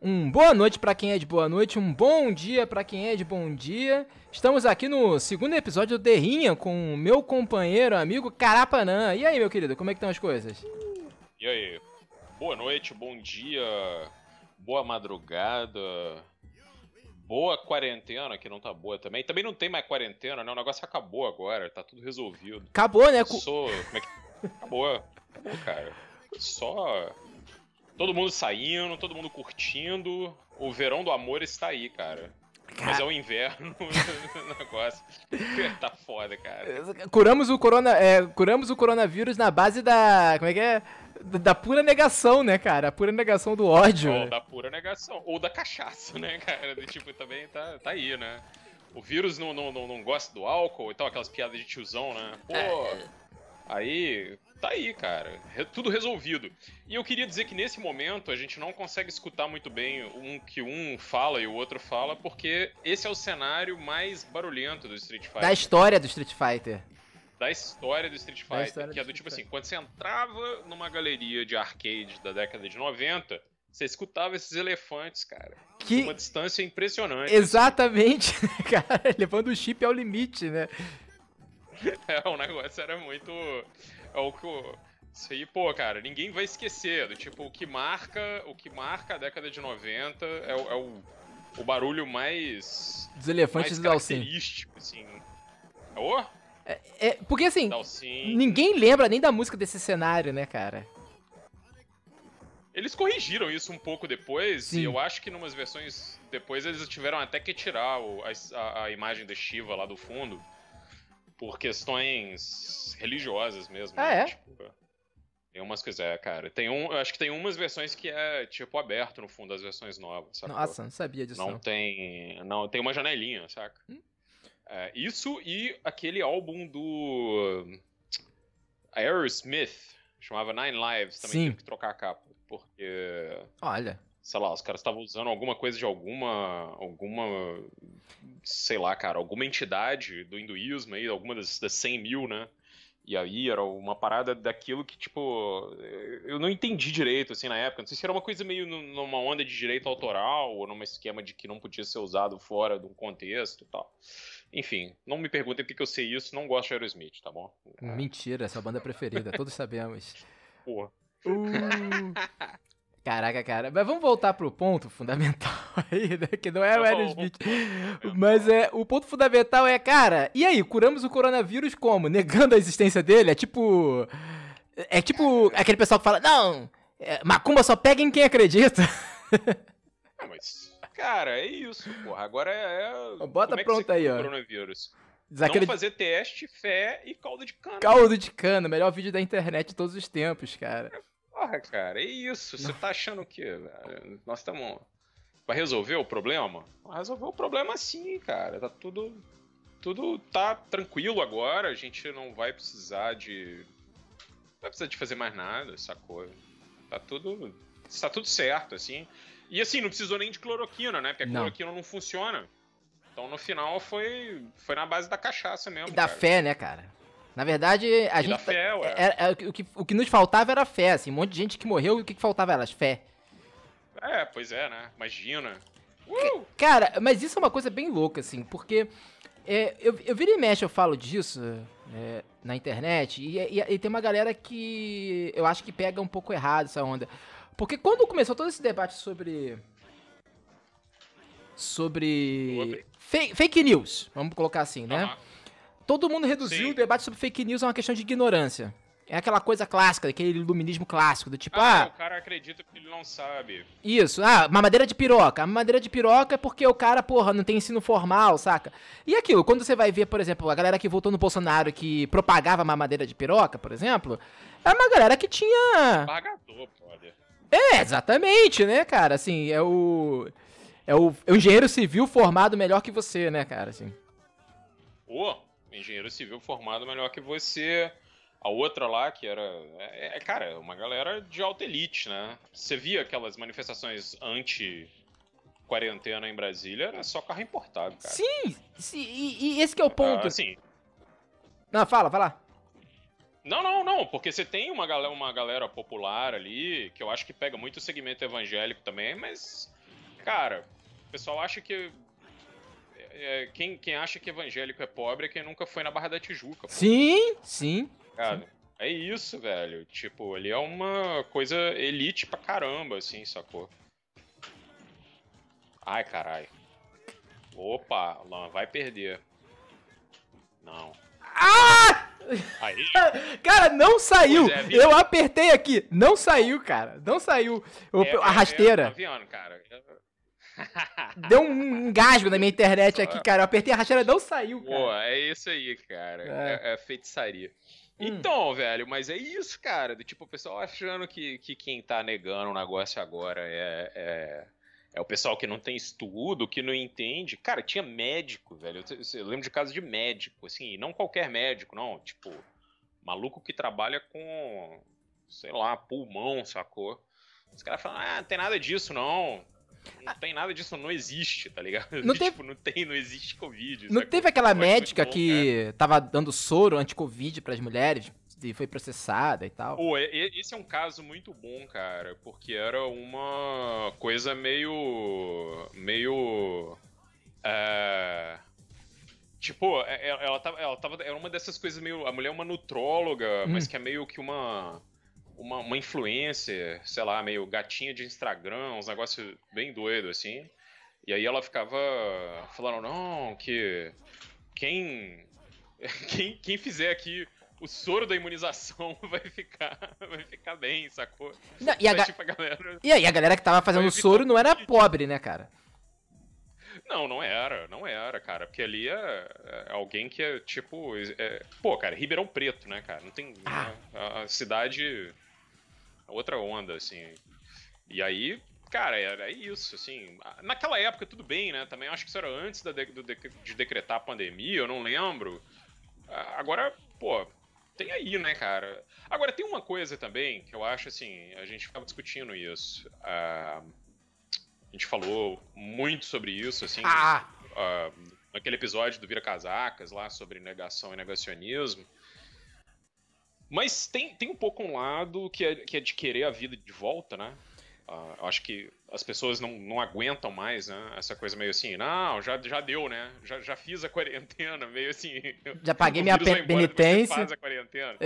Um boa noite para quem é de boa noite, um bom dia para quem é de bom dia. Estamos aqui no segundo episódio do Derrinha com o meu companheiro, amigo Carapanã. E aí, meu querido, como é que estão as coisas? E aí? Boa noite, bom dia, boa madrugada, boa quarentena, que não tá boa também. Também não tem mais quarentena, né? O negócio acabou agora, tá tudo resolvido. Acabou, né? Sou... Como é que... Acabou. Acabou, cara. Só Todo mundo saindo, todo mundo curtindo. O verão do amor está aí, cara. Mas é o inverno o negócio. Tá foda, cara. Curamos o, corona, é, curamos o coronavírus na base da. Como é que é? da pura negação, né, cara? A pura negação do ódio. Ou da pura negação. Ou da cachaça, né, cara? tipo, também tá, tá aí, né? O vírus não, não, não, não gosta do álcool e tal, aquelas piadas de tiozão, né? Pô. É. é. Aí, tá aí, cara. Tudo resolvido. E eu queria dizer que nesse momento a gente não consegue escutar muito bem um que um fala e o outro fala, porque esse é o cenário mais barulhento do Street Fighter. Da história do Street Fighter. Da história do Street Fighter. Que é do tipo assim, quando você entrava numa galeria de arcade da década de 90, você escutava esses elefantes, cara. Que... Uma distância impressionante. Exatamente, assim. cara. Levando o chip ao limite, né? É, o negócio era muito. É o que isso aí, pô, cara, ninguém vai esquecer. Do, tipo, o que marca, o que marca a década de 90 é, o, é o, o barulho mais. Dos elefantes mais característico, assim. É, é, é, porque assim, ninguém lembra nem da música desse cenário, né, cara? Eles corrigiram isso um pouco depois, Sim. e eu acho que em umas versões depois eles tiveram até que tirar o, a, a, a imagem da Shiva lá do fundo por questões religiosas mesmo. Ah, né? é? Tipo, tem umas coisas, é, cara. Tem um, eu acho que tem umas versões que é, tipo, aberto no fundo das versões novas, sabe? Nossa, não sabia disso. Não, não. tem. Não, tem uma janelinha, saca? Hum? É, isso e aquele álbum do. Aerosmith, chamava Nine Lives, também Sim. teve que trocar a capa. Porque. Olha sei lá, os caras estavam usando alguma coisa de alguma, alguma, sei lá, cara, alguma entidade do hinduísmo aí, alguma das, das 100 mil, né? E aí era uma parada daquilo que, tipo, eu não entendi direito, assim, na época. Não sei se era uma coisa meio numa onda de direito autoral ou num esquema de que não podia ser usado fora de um contexto e tal. Enfim, não me perguntem porque eu sei isso, não gosto de Aerosmith, tá bom? Mentira, essa banda é preferida, todos sabemos. Porra. Uh... Caraca, cara. Mas vamos voltar pro ponto fundamental aí, né? Que não é tá o o Aerosmith. Mas é, o ponto fundamental é, cara, e aí, curamos o coronavírus como? Negando a existência dele? É tipo. É tipo aquele pessoal que fala, não, é, macumba só pega em quem acredita. Não, ah, mas, cara, é isso, porra. Agora é. é Bota como é pronto aí, ó. Coronavírus. Não fazer teste, fé e caldo de cana. Caldo de cana, melhor vídeo da internet de todos os tempos, cara. É. Porra, cara, é isso. Você tá achando que nós estamos. Vai resolver o problema? Resolveu resolver o problema sim, cara. Tá tudo. Tudo tá tranquilo agora. A gente não vai precisar de. Não vai precisar de fazer mais nada, sacou? Tá tudo. Tá tudo certo, assim. E assim, não precisou nem de cloroquina, né? Porque a não. cloroquina não funciona. Então no final foi, foi na base da cachaça mesmo. E da cara. fé, né, cara? Na verdade, a e gente. Fé, ué. É, é, é era, era, o, que, o que nos faltava era fé, assim. Um monte de gente que morreu e o que, que faltava era fé. É, pois é, né? Imagina. Uh! Cara, mas isso é uma coisa bem louca, assim, porque. É, eu, eu viro e mexe, eu falo disso é, na internet, e, e, e, tem uma galera que eu acho que pega um pouco errado essa onda. Porque quando começou todo esse debate sobre. Sobre. Fake, fake news, vamos colocar assim, né? Uhum. Todo mundo reduziu Sim. o debate sobre fake news a uma questão de ignorância. É aquela coisa clássica, aquele iluminismo clássico, do tipo, ah, ah, o cara acredita que ele não sabe. Isso, ah, mamadeira de piroca. A mamadeira de piroca é porque o cara, porra, não tem ensino formal, saca? E aquilo, quando você vai ver, por exemplo, a galera que votou no Bolsonaro que propagava mamadeira de piroca, por exemplo, é uma galera que tinha. Pagador, brother. É, exatamente, né, cara? Assim, é o. É o, é o engenheiro civil formado melhor que você, né, cara? Assim. oh engenheiro civil formado melhor que você. A outra lá, que era. É, é, cara, uma galera de alta elite, né? Você via aquelas manifestações anti. Quarentena em Brasília era só carro importado, cara. Sim! sim e, e esse que é o ponto. Ah, sim. Não, fala, vai lá. Não, não, não, porque você tem uma galera, uma galera popular ali, que eu acho que pega muito o segmento evangélico também, mas. Cara, o pessoal acha que é, quem, quem acha que evangélico é pobre é quem nunca foi na Barra da Tijuca. Pô. Sim, sim. Cara, sim. é isso, velho. Tipo, ele é uma coisa elite pra caramba, assim, sacou? Ai, caralho. Opa, Lan, vai perder. Não. Ah! Aí. Cara, não saiu! É, eu apertei aqui, não saiu, cara. Não saiu. Eu, é, a é, é, rasteira. É, tá vendo, cara. Deu um engasgo na minha internet aqui, cara. Eu apertei a e não saiu, cara. Pô, é isso aí, cara. É, é, é feitiçaria. Hum. Então, velho, mas é isso, cara. Do tipo, o pessoal achando que, que quem tá negando o negócio agora é, é, é o pessoal que não tem estudo, que não entende. Cara, tinha médico, velho. Eu, eu lembro de casos de médico, assim, não qualquer médico, não. Tipo, maluco que trabalha com, sei lá, pulmão, sacou? Os caras falam, ah, não tem nada disso, não não tem nada disso, não existe, tá ligado? Não, teve... Tipo, não tem, não existe Covid. Não teve aquela médica bom, que né? tava dando soro anti-Covid pras mulheres? e foi processada e tal. Pô, esse é um caso muito bom, cara, porque era uma coisa meio. meio. É... tipo, ela, é, é, ela, tava, ela tava. Era uma dessas coisas meio. A mulher é uma nutróloga, hum. mas que é meio que uma uma, uma influencer, sei lá, meio gatinha de Instagram, uns negócios bem doido assim. E aí ela ficava falando, não, que quem, quem, quem fizer aqui o soro da imunização vai ficar, vai ficar bem, sacou? Não, e, a tipo, a galera... e aí a galera que tava fazendo o soro não era pobre, né, cara? Não, não era, não era, cara. Porque ali é, é, alguém que é tipo. É... pô, cara, Ribeirão Preto, né, cara? Não tem. Ah. Né? a cidade outra onda, assim. E aí, cara, era isso, assim. Naquela época, tudo bem, né? Também acho que isso era antes da de, de decretar a pandemia, eu não lembro. Ah, agora, pô, tem aí, né, cara? Agora, tem uma coisa também que eu acho, assim, a gente ficava discutindo isso. Uh, a gente falou muito sobre isso, assim. Ah! Uh, naquele episódio do Vira Casacas, lá sobre negação e negacionismo. Mas tem, tem um pouco um lado que é, que é de querer a vida de volta, né? Uh, acho que as pessoas não, não aguentam mais, né? Essa coisa meio assim, não, já, já deu, né? Já, já fiz a quarentena, meio assim. Já paguei minha embora, penitência.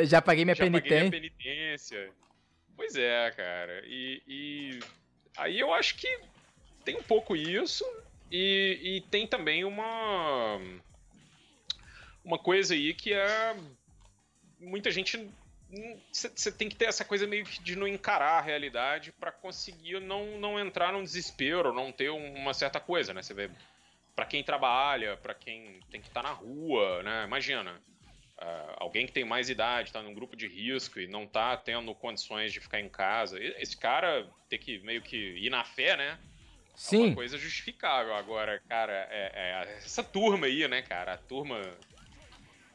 Já paguei minha já penitência. Paguei minha penitência. Pois é, cara. E, e, aí eu acho que tem um pouco isso e, e tem também uma uma coisa aí que é muita gente você tem que ter essa coisa meio que de não encarar a realidade para conseguir não, não entrar num desespero, não ter uma certa coisa, né? Você vê para quem trabalha, para quem tem que estar tá na rua, né? Imagina, uh, alguém que tem mais idade, está num grupo de risco e não está tendo condições de ficar em casa. Esse cara ter que meio que ir na fé, né? Sim. É uma coisa justificável agora, cara. É, é essa turma aí, né, cara? A turma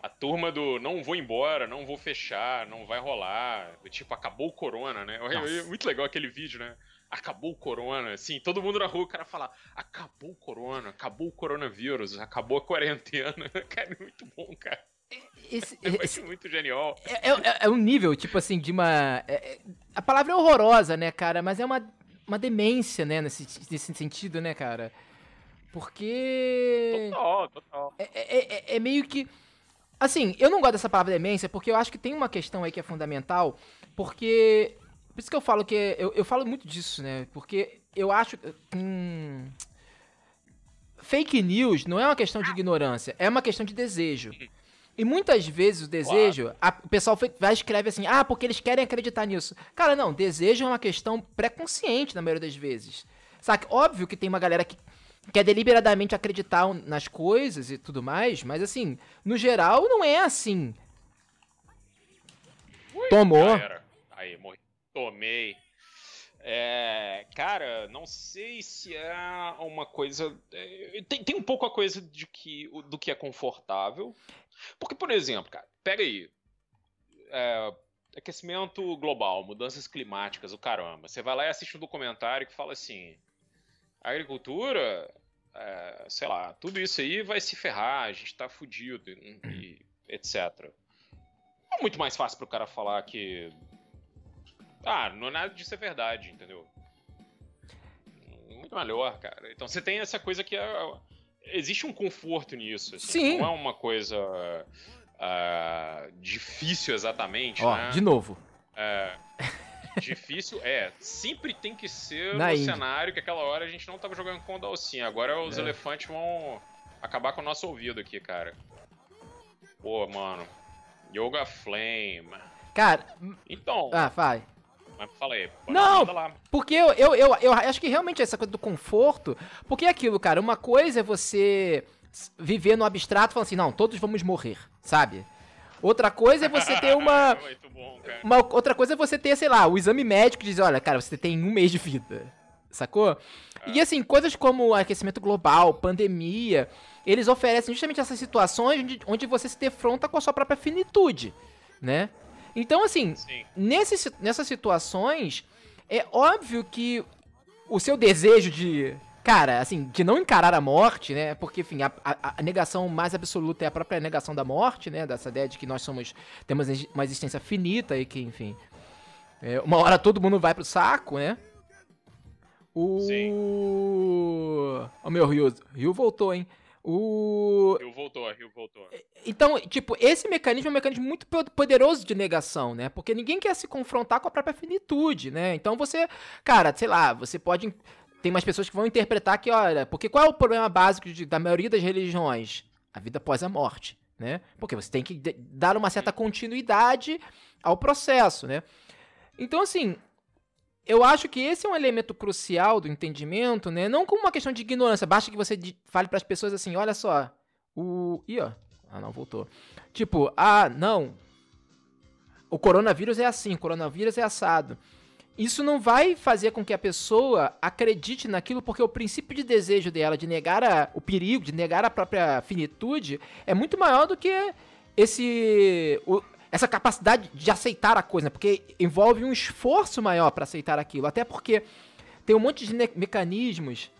a turma do não vou embora, não vou fechar, não vai rolar, tipo, acabou o corona, né? Muito legal aquele vídeo, né? Acabou o corona, assim, todo mundo na rua, o cara fala, acabou o corona, acabou o coronavírus, acabou a quarentena. cara, é muito bom, cara. Esse, é esse, muito genial. É, é, é, é, um nível, tipo assim, de uma. É, é, a palavra é horrorosa, né, cara? Mas é uma, uma demência, né, nesse, nesse sentido, né, cara? Porque. Total, total. é, é meio que Assim, eu não gosto dessa palavra demência porque eu acho que tem uma questão aí que é fundamental, porque. Por isso que eu falo que. Eu, eu falo muito disso, né? Porque eu acho. Hum, fake news não é uma questão de ignorância, é uma questão de desejo. E muitas vezes o desejo, a, o pessoal vai escreve assim, ah, porque eles querem acreditar nisso. Cara, não, desejo é uma questão pré-consciente na maioria das vezes. Saca? Óbvio que tem uma galera que quer deliberadamente acreditar nas coisas e tudo mais, mas assim, no geral não é assim. Ui, Tomou. Aí, morri. Tomei. É, cara, não sei se é uma coisa. É, tem, tem um pouco a coisa de que, do que é confortável. Porque, por exemplo, cara, pega aí. É, aquecimento global, mudanças climáticas, o caramba. Você vai lá e assiste um documentário que fala assim: agricultura, é, sei lá, tudo isso aí vai se ferrar, a gente tá fudido hum. e etc. É muito mais fácil pro cara falar que. Ah, não é nada disso é verdade, entendeu? Muito melhor, cara. Então você tem essa coisa que é, existe um conforto nisso. Assim, Sim. Não é uma coisa uh, difícil exatamente. Ó, né? de novo. É. Difícil é. Sempre tem que ser Na no Índia. cenário que aquela hora a gente não tava jogando com o Dalsin. Agora os é. elefantes vão acabar com o nosso ouvido aqui, cara. Pô, mano. Yoga Flame. Cara. Então. Ah, vai. Mas Não, lá. porque eu, eu, eu, eu acho que realmente essa coisa do conforto. Porque é aquilo, cara. Uma coisa é você viver no abstrato falando assim: não, todos vamos morrer, sabe? Outra coisa é você ter uma. bom, uma outra coisa é você ter, sei lá, o exame médico diz, olha, cara, você tem um mês de vida. Sacou? Ah. E é. assim, coisas como aquecimento global, pandemia, eles oferecem justamente essas situações onde, onde você se defronta com a sua própria finitude, né? Então, assim, nesse, nessas situações, é óbvio que o seu desejo de cara, assim, de não encarar a morte, né? Porque, enfim, a, a, a, negação mais absoluta é a própria negação da morte, né? Dessa ideia de que nós somos temos uma existência finita e que, enfim, é, uma hora todo mundo vai pro saco, né? O. Sim. O meu Rio, Rio voltou, hein? O. Rio voltou, é, Rio voltou. Então, tipo, esse mecanismo é um mecanismo muito poderoso de negação, né? Porque ninguém quer se confrontar com a própria finitude, né? Então você, cara, sei lá, você pode tem mais pessoas que vão interpretar que, olha, porque qual é o problema básico de, da maioria das religiões? A vida após a morte, né? Porque você tem que dar uma certa continuidade ao processo, né? Então, assim, eu acho que esse é um elemento crucial do entendimento, né? Não como uma questão de ignorância, basta que você fale para as pessoas assim, olha só, o... Ih, ó. Ah, não, voltou. Tipo, ah, não, o coronavírus é assim, o coronavírus é assado. Isso não vai fazer com que a pessoa acredite naquilo, porque o princípio de desejo dela de negar a, o perigo, de negar a própria finitude, é muito maior do que esse. O, essa capacidade de aceitar a coisa, né? porque envolve um esforço maior para aceitar aquilo. Até porque tem um monte de mecanismos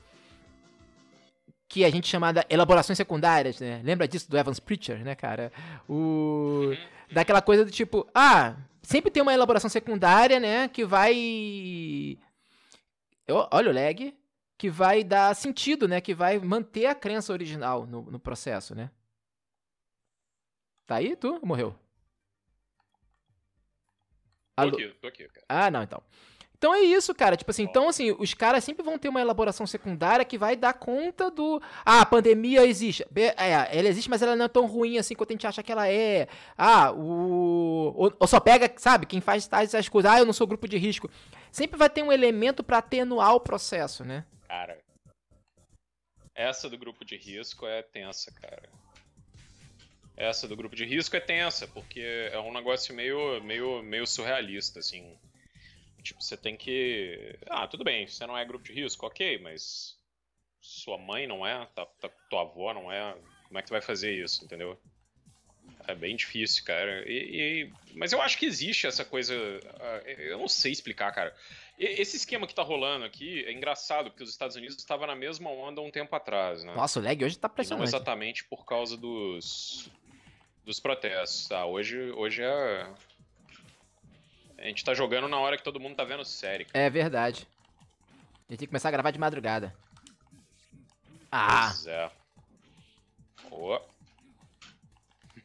que a gente chama de elaborações secundárias, né? Lembra disso do Evans Preacher, né, cara? O uhum. daquela coisa do tipo, ah, Sempre tem uma elaboração secundária, né? Que vai. Eu, olha o lag. Que vai dar sentido, né? Que vai manter a crença original no, no processo, né? Tá aí, tu? Morreu? Alô? Tô aqui, tô aqui, cara. Ah, não, então. Então é isso, cara. Tipo assim, então assim, os caras sempre vão ter uma elaboração secundária que vai dar conta do. Ah, a pandemia existe. É, ela existe, mas ela não é tão ruim assim quanto a gente acha que ela é. Ah, o. Ou, ou só pega, sabe, quem faz tais essas coisas. Ah, eu não sou grupo de risco. Sempre vai ter um elemento para atenuar o processo, né? Cara. Essa do grupo de risco é tensa, cara. Essa do grupo de risco é tensa, porque é um negócio meio, meio, meio surrealista, assim Tipo, você tem que. Ah, tudo bem, você não é grupo de risco, ok, mas. Sua mãe não é, tá, tá, tua avó não é. Como é que tu vai fazer isso, entendeu? É bem difícil, cara. E, e, mas eu acho que existe essa coisa. Ah, eu não sei explicar, cara. Esse esquema que tá rolando aqui é engraçado, porque os Estados Unidos estavam na mesma onda um tempo atrás, né? Nossa, o lag hoje tá pressionando. não exatamente por causa dos. dos protestos, tá? Hoje, hoje é a gente tá jogando na hora que todo mundo tá vendo série. Cara. É verdade. A gente tem que começar a gravar de madrugada. Ah! Pois é. Boa.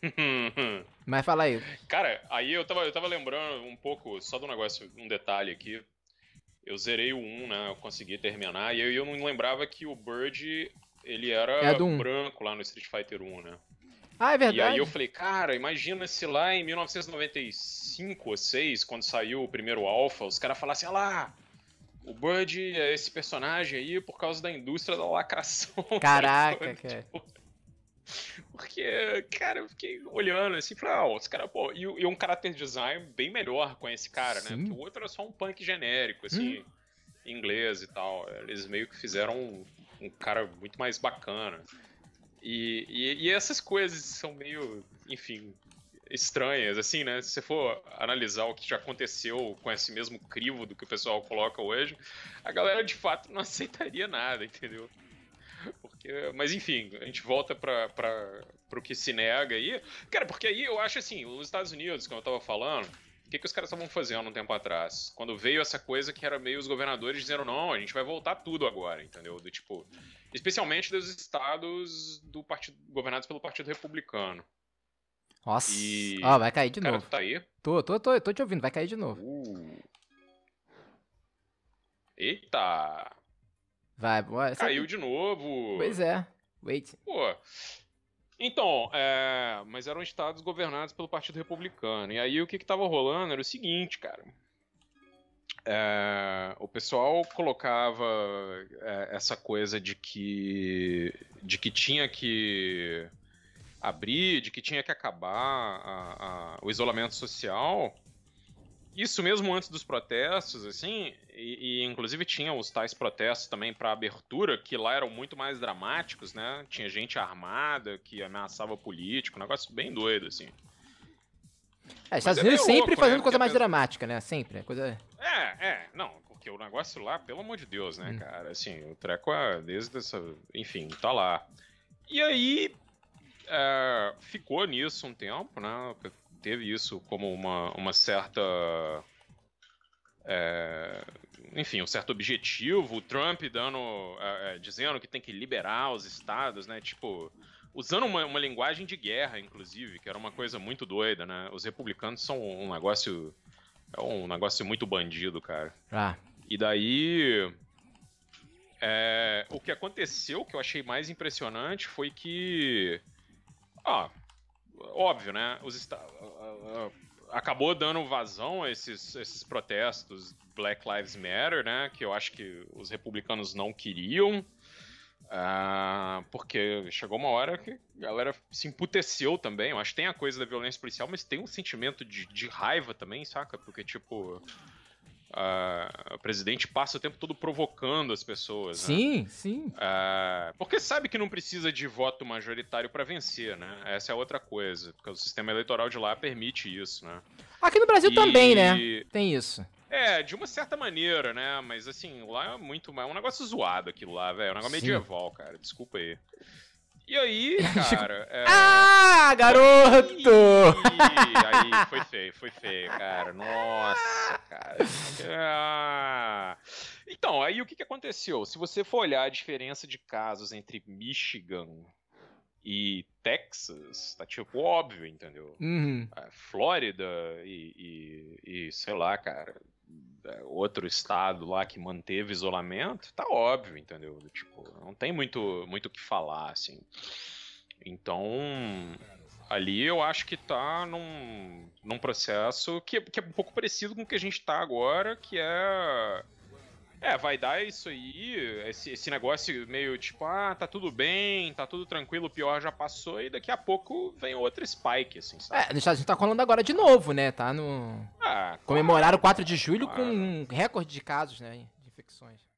Mas fala aí. Cara, aí eu tava, eu tava lembrando um pouco, só de um negócio, um detalhe aqui. Eu zerei o 1, né? Eu consegui terminar. E eu, eu não lembrava que o Bird, ele era é branco lá no Street Fighter 1, né? Ah, é verdade. E aí eu falei, cara, imagina se lá em 1996 5 ou 6, quando saiu o primeiro Alpha, os caras falaram assim, olha lá, o Bird é esse personagem aí por causa da indústria da lacração. Caraca, cara. Tipo, porque, cara, eu fiquei olhando assim, falei, ah, os caras, pô, e, e um caráter design bem melhor com esse cara, Sim. né? Porque o outro era é só um punk genérico, assim, hum. inglês e tal. Eles meio que fizeram um, um cara muito mais bacana. E, e, e essas coisas são meio, enfim, estranhas, assim, né? Se você for analisar o que já aconteceu com esse mesmo crivo do que o pessoal coloca hoje, a galera de fato não aceitaria nada, entendeu? Porque, mas enfim, a gente volta para o que se nega aí. Cara, porque aí eu acho assim, os Estados Unidos, como eu tava falando, o que, que os caras estavam fazendo um tempo atrás? Quando veio essa coisa que era meio os governadores dizendo, não, a gente vai voltar tudo agora, entendeu? Do tipo, especialmente dos estados do partido, governados pelo Partido Republicano. Nossa. E... Ó, vai cair de Cara, novo. Cara, tá aí? Tô, tô, tô, tô te ouvindo, vai cair de novo. Uh. Eita! Vai, bora. Caiu de novo. Pois é. Wait. Pô. Então, é... mas eram estados governados pelo Partido Republicano. E aí o que que tava rolando era o seguinte, cara. É, o pessoal colocava é, essa coisa de que de que tinha que abrir, de que tinha que acabar a, a, o isolamento social. Isso mesmo antes dos protestos, assim, e, e inclusive tinha os tais protestos também para abertura, que lá eram muito mais dramáticos, né? Tinha gente armada que ameaçava político, um negócio bem doido, assim. É, Estados é Unidos é sempre louco, fazendo né? coisa mais dramática, né? Sempre, é coisa... É, é, não, porque o negócio lá, pelo amor de Deus, né, hum. cara? Assim, o treco, é desde essa... enfim, tá lá. E aí, é, ficou nisso um tempo, né? Teve isso como uma, uma certa. É, enfim, um certo objetivo. O Trump dando, é, é, dizendo que tem que liberar os estados, né? Tipo, usando uma, uma, linguagem de guerra, inclusive, que era uma coisa muito doida, né? Os republicanos são um negócio. É um negócio muito bandido, cara. Ah. E daí. É, o que aconteceu, que eu achei mais impressionante, foi que ah, óbvio, né? Os Acabou dando vazão a esses, esses protestos Black Lives Matter, né? Que eu acho que os republicanos não queriam. Ah, porque chegou uma hora que a galera se emputeceu também. Eu acho que tem a coisa da violência policial, mas tem um sentimento de, de raiva também, saca? Porque, tipo, Uh, o presidente passa o tempo todo provocando as pessoas. Sim, né? sim. Uh, porque sabe que não precisa de voto majoritário para vencer, né? Essa é outra coisa, porque o sistema eleitoral de lá permite isso, né? Aqui no Brasil e... também, né? Tem isso. É, de uma certa maneira, né? Mas assim, lá é muito mais. É um negócio zoado aquilo lá, velho. É um negócio sim. medieval, cara. Desculpa aí. E aí, cara. É... Ah, garoto! aí foi feio, foi feio, cara. Nossa, cara. Ah. Então, aí o que, que aconteceu? Se você for olhar a diferença de casos entre Michigan e Texas, tá tipo óbvio, entendeu? Uhum. É, Flórida e, e, e, sei lá, cara. É, outro estado lá que manteve isolamento, tá óbvio, entendeu? Tipo, não tem muito muito o que falar, assim. Então, ali eu acho que tá num, num processo que, é, que é um pouco parecido com o que a gente tá agora, que é é, vai dar isso aí, esse, esse negócio meio tipo, ah, tá tudo bem, tá tudo tranquilo, o pior já passou, e daqui a pouco vem outro spike, assim, sabe? É, a Estados Unidos tá colando agora de novo, né? Tá no. Ah, claro, Comemoraram o 4 de julho claro. com um recorde de casos, né? De infecções.